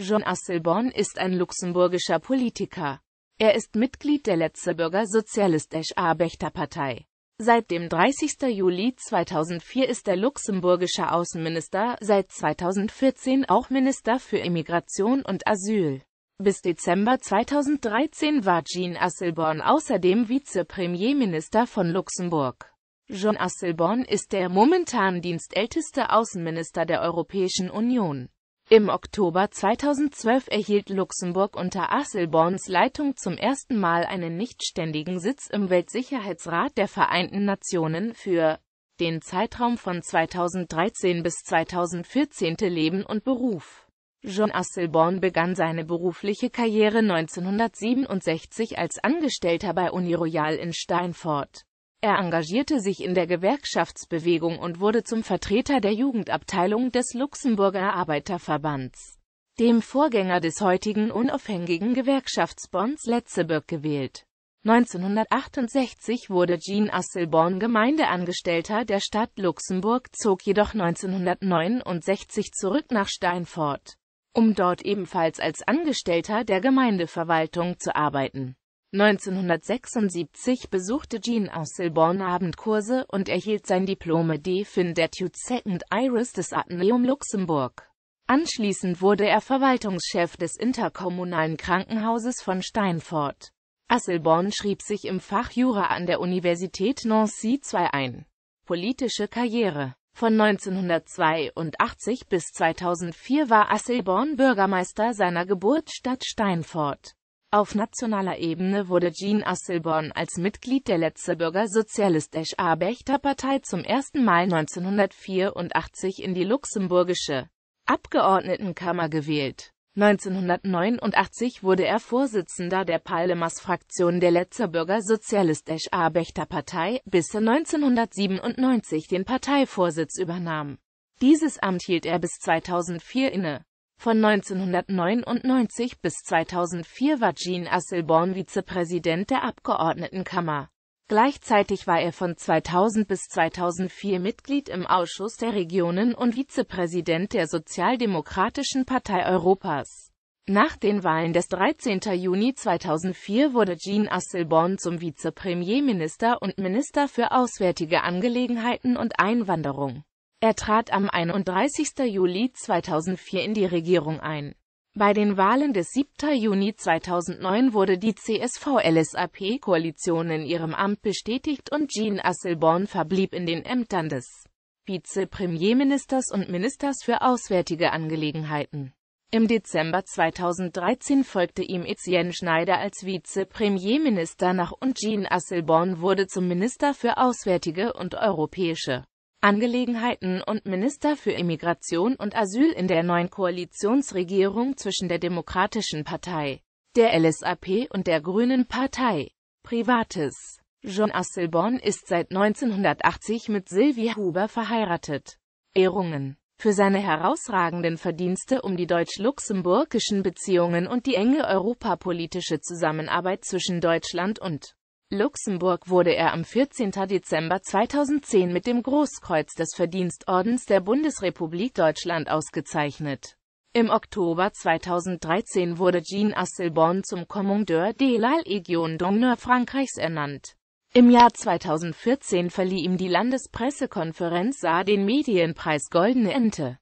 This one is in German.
John Asselborn ist ein luxemburgischer Politiker. Er ist Mitglied der Letzte Letzeburger Sozialistisch-Arbeiterpartei. Seit dem 30. Juli 2004 ist er luxemburgischer Außenminister, seit 2014 auch Minister für Immigration und Asyl. Bis Dezember 2013 war Jean Asselborn außerdem Vizepremierminister von Luxemburg. John Asselborn ist der momentan dienstälteste Außenminister der Europäischen Union. Im Oktober 2012 erhielt Luxemburg unter Asselborns Leitung zum ersten Mal einen nichtständigen Sitz im Weltsicherheitsrat der Vereinten Nationen für den Zeitraum von 2013 bis 2014 Leben und Beruf. John Asselborn begann seine berufliche Karriere 1967 als Angestellter bei Uniroyal in Steinfort. Er engagierte sich in der Gewerkschaftsbewegung und wurde zum Vertreter der Jugendabteilung des Luxemburger Arbeiterverbands, dem Vorgänger des heutigen unabhängigen Gewerkschaftsbonds Letzeburg gewählt. 1968 wurde Jean Asselborn Gemeindeangestellter der Stadt Luxemburg, zog jedoch 1969 zurück nach Steinfort, um dort ebenfalls als Angestellter der Gemeindeverwaltung zu arbeiten. 1976 besuchte Jean Asselborn Abendkurse und erhielt sein Diplome D. Fin der Tude Second Iris des Atheneum Luxemburg. Anschließend wurde er Verwaltungschef des interkommunalen Krankenhauses von Steinfort. Asselborn schrieb sich im Fach Jura an der Universität Nancy II ein. Politische Karriere Von 1982 bis 2004 war Asselborn Bürgermeister seiner Geburtsstadt Steinfort. Auf nationaler Ebene wurde Jean Asselborn als Mitglied der Letzeburger Sozialistisch Arbeiterpartei zum ersten Mal 1984 in die luxemburgische Abgeordnetenkammer gewählt. 1989 wurde er Vorsitzender der Parlemas-Fraktion der Letzeburger Sozialistisch Arbeiterpartei, bis er 1997 den Parteivorsitz übernahm. Dieses Amt hielt er bis 2004 inne. Von 1999 bis 2004 war Jean Asselborn Vizepräsident der Abgeordnetenkammer. Gleichzeitig war er von 2000 bis 2004 Mitglied im Ausschuss der Regionen und Vizepräsident der Sozialdemokratischen Partei Europas. Nach den Wahlen des 13. Juni 2004 wurde Jean Asselborn zum Vizepremierminister und Minister für Auswärtige Angelegenheiten und Einwanderung. Er trat am 31. Juli 2004 in die Regierung ein. Bei den Wahlen des 7. Juni 2009 wurde die CSV-LSAP-Koalition in ihrem Amt bestätigt und Jean Asselborn verblieb in den Ämtern des Vizepremierministers und Ministers für Auswärtige Angelegenheiten. Im Dezember 2013 folgte ihm Etienne Schneider als Vizepremierminister nach und Jean Asselborn wurde zum Minister für Auswärtige und Europäische Angelegenheiten und Minister für Immigration und Asyl in der neuen Koalitionsregierung zwischen der Demokratischen Partei, der LSAP und der Grünen Partei. Privates John Asselborn ist seit 1980 mit Sylvie Huber verheiratet. Ehrungen für seine herausragenden Verdienste um die deutsch-luxemburgischen Beziehungen und die enge europapolitische Zusammenarbeit zwischen Deutschland und Luxemburg wurde er am 14. Dezember 2010 mit dem Großkreuz des Verdienstordens der Bundesrepublik Deutschland ausgezeichnet. Im Oktober 2013 wurde Jean Asselborn zum Commandeur de la Légion d'Honneur Frankreichs ernannt. Im Jahr 2014 verlieh ihm die Landespressekonferenz SA den Medienpreis Goldene Ente.